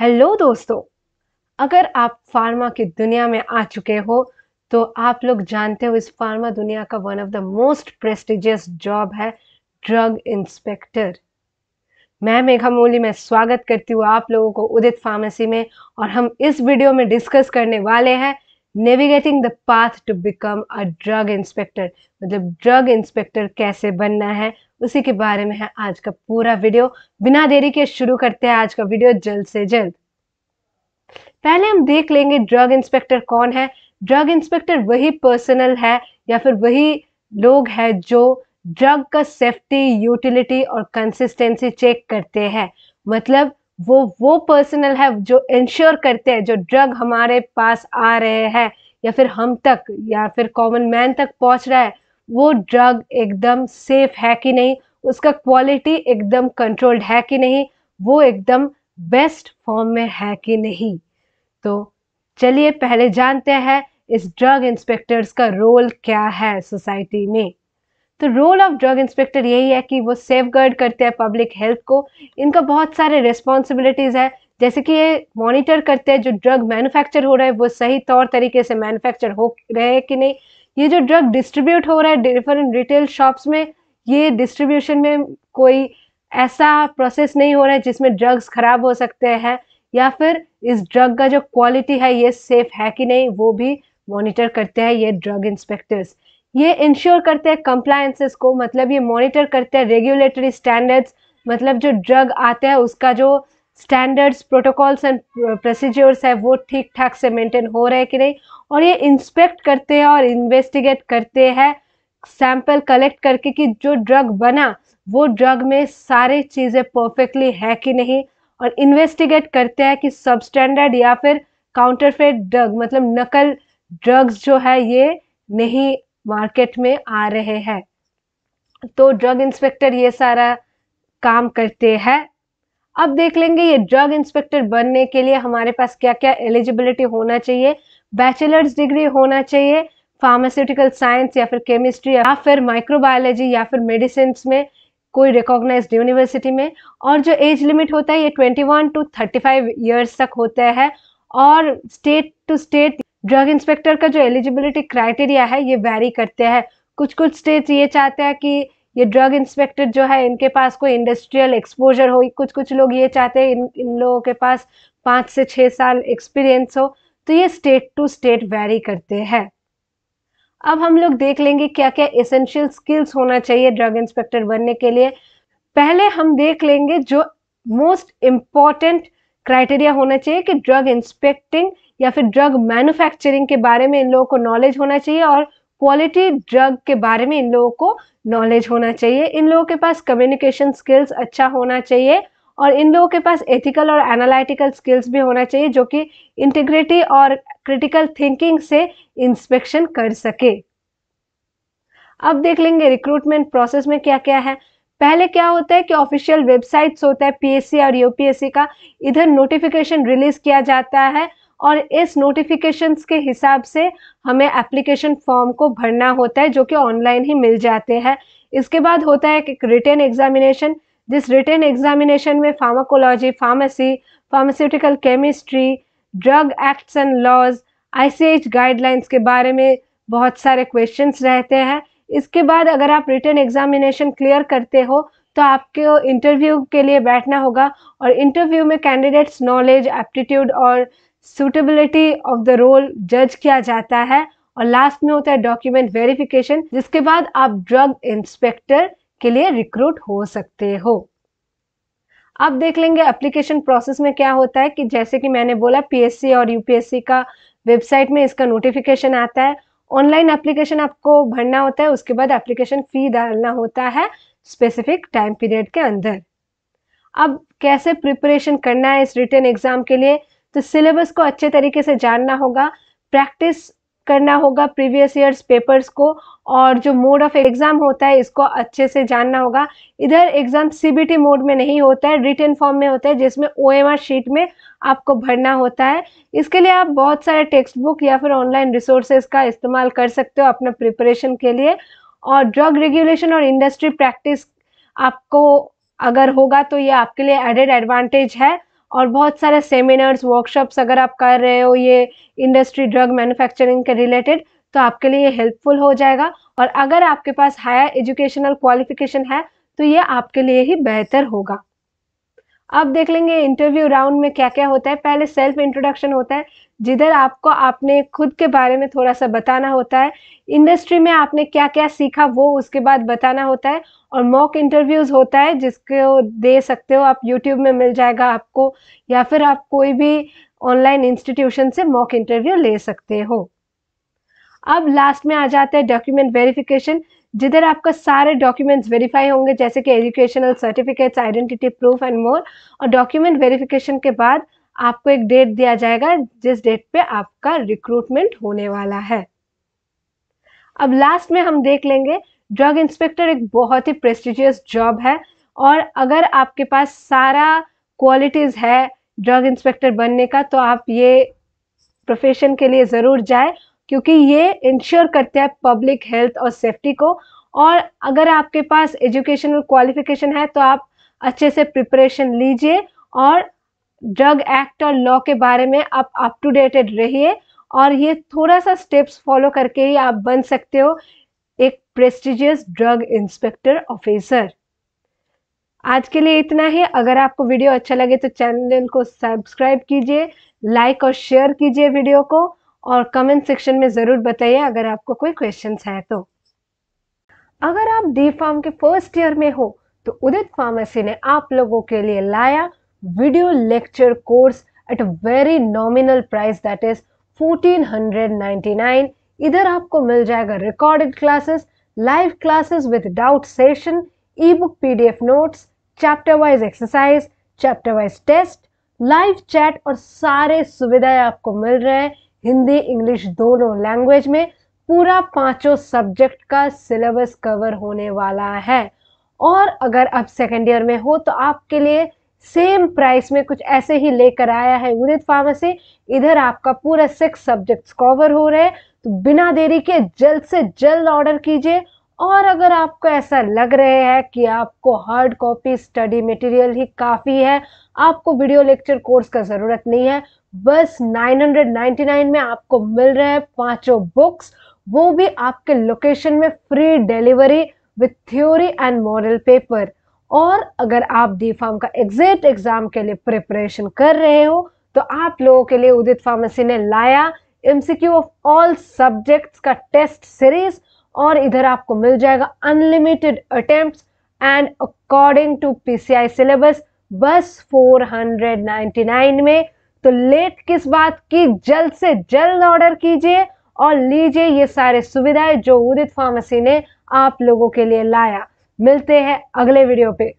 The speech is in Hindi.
हेलो दोस्तों अगर आप फार्मा की दुनिया में आ चुके हो तो आप लोग जानते हो इस फार्मा दुनिया का one of the most prestigious job है ड्रग इंस्पेक्टर मैं मेघा मोली मैं स्वागत करती हूँ आप लोगों को उदित फार्मेसी में और हम इस वीडियो में डिस्कस करने वाले हैं navigating the path to become a drug inspector मतलब ड्रग इंस्पेक्टर कैसे बनना है उसी के बारे में है आज का पूरा वीडियो बिना देरी के शुरू करते हैं आज का वीडियो जल्द से जल्द पहले हम देख लेंगे ड्रग इंस्पेक्टर कौन है ड्रग इंस्पेक्टर वही पर्सनल है या फिर वही लोग है जो ड्रग का सेफ्टी यूटिलिटी और कंसिस्टेंसी चेक करते हैं मतलब वो वो पर्सनल है जो इंश्योर करते हैं जो ड्रग हमारे पास आ रहे हैं या फिर हम तक या फिर कॉमन मैन तक पहुंच रहा है वो ड्रग एकदम सेफ है कि नहीं उसका क्वालिटी एकदम कंट्रोल्ड है कि नहीं वो एकदम बेस्ट फॉर्म में है कि नहीं तो चलिए पहले जानते हैं इस ड्रग इंस्पेक्टर्स का रोल क्या है सोसाइटी में तो रोल ऑफ ड्रग इंस्पेक्टर यही है कि वो सेफ गार्ड करते हैं पब्लिक हेल्थ को इनका बहुत सारे रिस्पॉन्सिबिलिटीज़ है जैसे कि ये मॉनिटर करते हैं जो ड्रग मैन्युफैक्चर हो रहा है वो सही तौर तरीके से मैन्युफैक्चर हो रहे हैं कि नहीं ये जो ड्रग डिस्ट्रीब्यूट हो रहा है डिफरेंट रिटेल शॉप्स में ये डिस्ट्रीब्यूशन में कोई ऐसा प्रोसेस नहीं हो रहा है जिसमें ड्रग्स खराब हो सकते हैं या फिर इस ड्रग का जो क्वालिटी है ये सेफ है कि नहीं वो भी मॉनिटर करते हैं ये ड्रग इंस्पेक्टर्स ये इंश्योर करते हैं कंप्लायंसेस को मतलब ये मॉनिटर करते हैं रेगुलेटरी स्टैंडर्ड्स मतलब जो ड्रग आते है उसका जो स्टैंडर्ड्स प्रोटोकॉल्स एंड प्रोसीजर्स है वो ठीक ठाक से मेंटेन हो रहे हैं कि नहीं और ये इंस्पेक्ट करते हैं और इन्वेस्टिगेट करते हैं सैंपल कलेक्ट करके कि जो ड्रग बना वो ड्रग में सारे चीज़ें परफेक्टली है कि नहीं और इन्वेस्टिगेट करते हैं कि सब स्टैंडर्ड या फिर काउंटरफेट ड्रग मतलब नकल ड्रग्स जो है ये नहीं मार्केट में आ रहे हैं तो ड्रग इंस्पेक्टर ये सारा काम करते हैं अब देख लेंगे ये ड्रग इंस्पेक्टर बनने के लिए हमारे पास क्या क्या एलिजिबिलिटी होना चाहिए बैचलर्स डिग्री होना चाहिए फार्मास्यूटिकल साइंस या फिर केमिस्ट्री या फिर माइक्रोबायोलॉजी या फिर मेडिसिन में कोई रिकॉग्नाइज यूनिवर्सिटी में और जो एज लिमिट होता है ये 21 टू 35 इयर्स तक होता है और state to state drug inspector का जो एलिजिबिलिटी क्राइटेरिया है ये वेरी करते हैं कुछ कुछ स्टेट्स ये चाहते हैं कि ये ड्रग इंस्पेक्टर जो है इनके पास कोई इंडस्ट्रियल एक्सपोजर हो कुछ कुछ लोग ये चाहते हैं इन इन लोगों के पास पाँच से छः साल एक्सपीरियंस हो तो ये स्टेट टू स्टेट वेरी करते हैं अब हम लोग देख लेंगे क्या क्या एसेंशियल स्किल्स होना चाहिए ड्रग इंस्पेक्टर बनने के लिए पहले हम देख लेंगे जो मोस्ट इम्पॉर्टेंट क्राइटेरिया होना चाहिए कि ड्रग इंस्पेक्टिंग या फिर ड्रग मैन्युफैक्चरिंग के बारे में इन लोगों को नॉलेज होना चाहिए और क्वालिटी ड्रग के बारे में इन लोगों को नॉलेज होना चाहिए इन लोगों के पास कम्युनिकेशन स्किल्स अच्छा होना चाहिए और इन लोगों के पास एथिकल और एनालिटिकल स्किल्स भी होना चाहिए जो कि इंटीग्रिटी और क्रिटिकल थिंकिंग से इंस्पेक्शन कर सके अब देख लेंगे रिक्रूटमेंट प्रोसेस में क्या क्या है पहले क्या होता है कि ऑफिशियल वेबसाइट्स होता है पीएससी और यूपीएससी का इधर नोटिफिकेशन रिलीज किया जाता है और इस नोटिफिकेशन के हिसाब से हमें एप्लीकेशन फॉर्म को भरना होता है जो कि ऑनलाइन ही मिल जाते हैं इसके बाद होता है एक रिटर्न एग्जामिनेशन जिस रिटर्न एग्जामिनेशन में pharmacology pharmacy pharmaceutical chemistry drug acts and laws ICH guidelines के बारे में बहुत सारे क्वेश्चंस रहते हैं इसके बाद अगर आप रिटर्न एग्जामिनेशन क्लियर करते हो तो आपके इंटरव्यू के लिए बैठना होगा और इंटरव्यू में कैंडिडेट्स नॉलेज एप्टीट्यूड और सुटेबिलिटी ऑफ द रोल जज किया जाता है और लास्ट में होता है डॉक्यूमेंट वेरिफिकेशन जिसके बाद आप ड्रग इंस्पेक्टर के लिए रिक्रूट हो सकते हो अब देख लेंगे एप्लीकेशन प्रोसेस में क्या होता है कि जैसे कि मैंने बोला पीएससी और यूपीएससी का वेबसाइट में इसका नोटिफिकेशन आता है ऑनलाइन एप्लीकेशन आपको भरना होता है उसके बाद एप्लीकेशन फी डालना होता है स्पेसिफिक टाइम पीरियड के अंदर अब कैसे प्रिपरेशन करना है इस रिटर्न एग्जाम के लिए तो सिलेबस को अच्छे तरीके से जानना होगा प्रैक्टिस करना होगा प्रीवियस ईयर्स पेपर्स को और जो मोड ऑफ एग्ज़ाम होता है इसको अच्छे से जानना होगा इधर एग्ज़ाम सीबीटी मोड में नहीं होता है रिटर्न फॉर्म में होता है जिसमें ओएमआर शीट में आपको भरना होता है इसके लिए आप बहुत सारे टेक्स्ट बुक या फिर ऑनलाइन रिसोर्सेज का इस्तेमाल कर सकते हो अपना प्रिपरेशन के लिए और ड्रग रेगुलेशन और इंडस्ट्री प्रैक्टिस आपको अगर होगा तो ये आपके लिए एडेड एडवांटेज है और बहुत सारे सेमिनार्स वर्कशॉप्स अगर आप कर रहे हो ये इंडस्ट्री ड्रग मैन्युफैक्चरिंग के रिलेटेड तो आपके लिए हेल्पफुल हो जाएगा और अगर आपके पास हायर एजुकेशनल क्वालिफिकेशन है तो ये आपके लिए ही बेहतर होगा अब देख लेंगे इंटरव्यू राउंड में क्या क्या होता है पहले सेल्फ इंट्रोडक्शन होता है जिधर आपको आपने खुद के बारे में थोड़ा सा बताना होता है इंडस्ट्री में आपने क्या क्या सीखा वो उसके बाद बताना होता है और मॉक इंटरव्यूज़ होता है जिसको दे सकते हो आप यूट्यूब में मिल जाएगा आपको या फिर आप कोई भी ऑनलाइन इंस्टीट्यूशन से मॉक इंटरव्यू ले सकते हो अब लास्ट में आ जाता है डॉक्यूमेंट वेरिफिकेशन जिधर आपका सारे डॉक्यूमेंट्स वेरीफाई होंगे जैसे कि educational certificates identity proof and more और डॉक्यूमेंट वेरिफिकेशन के बाद आपको एक डेट दिया जाएगा जिस डेट पे आपका रिक्रूटमेंट होने वाला है अब लास्ट में हम देख लेंगे ड्रग इंस्पेक्टर एक बहुत ही प्रेस्टिजियस जॉब है और अगर आपके पास सारा क्वालिटीज़ है ड्रग इंस्पेक्टर बनने का तो आप ये प्रोफेशन के लिए ज़रूर जाए क्योंकि ये इंश्योर करते हैं पब्लिक हेल्थ और सेफ्टी को और अगर आपके पास एजुकेशनल क्वालिफिकेशन है तो आप अच्छे से प्रिपरेशन लीजिए और ड्रग एक्ट और लॉ के बारे में आप अप टू डेटेड रहिए और ये थोड़ा सा स्टेप्स फॉलो करके ही आप बन सकते हो एक प्रेस्टिजियस ड्रग इंस्पेक्टर ऑफिसर आज के लिए इतना ही अगर आपको वीडियो अच्छा लगे तो चैनल को सब्सक्राइब कीजिए लाइक और शेयर कीजिए वीडियो को और कमेंट सेक्शन में ज़रूर बताइए अगर आपको कोई क्वेश्चन है तो अगर आप डी फार्म के फर्स्ट ईयर में हो तो उदित फार्मेसी ने आप लोगों के लिए लाया video lecture course at a very nominal price that is 1499 इधर आपको मिल जाएगा recorded classes live classes with doubt session ebook pdf notes chapter wise exercise chapter wise test test live chat और सारे सुविधाएं आपको मिल रहे हैं हिंदी इंग्लिश दोनों लैंग्वेज में पूरा पांचों सब्जेक्ट का सिलेबस कवर होने वाला है और अगर आप सेकेंड ईयर में हो तो आपके लिए सेम प्राइस में कुछ ऐसे ही लेकर आया है उदित फार्मेसी इधर आपका पूरा सिक्स सब्जेक्ट्स कवर हो रहे हैं तो बिना देरी के जल्द से जल्द ऑर्डर कीजिए और अगर आपको ऐसा लग रहे है कि आपको हार्ड कॉपी स्टडी मटेरियल ही काफ़ी है आपको वीडियो लेक्चर कोर्स का ज़रूरत नहीं है बस 999 में आपको मिल रहे हैं पांचों बुक्स वो भी आपके लोकेशन में free delivery with theory and model paper और अगर आप डी फार्म का एग्जैक्ट एग्ज़ाम के लिए प्रिपरेशन कर रहे हो तो आप लोगों के लिए उदित फार्मेसी ने लाया एमसीक्यू ऑफ ऑल सब्जेक्ट्स का टेस्ट सीरीज और इधर आपको मिल जाएगा unlimited attempt and according to PCI syllabus बस 499 में तो लेट किस बात की जल्द से जल्द ऑर्डर कीजिए और लीजिए ये सारे सुविधाएं जो उदित फार्मेसी ने आप लोगों के लिए लाया मिलते हैं अगले वीडियो पे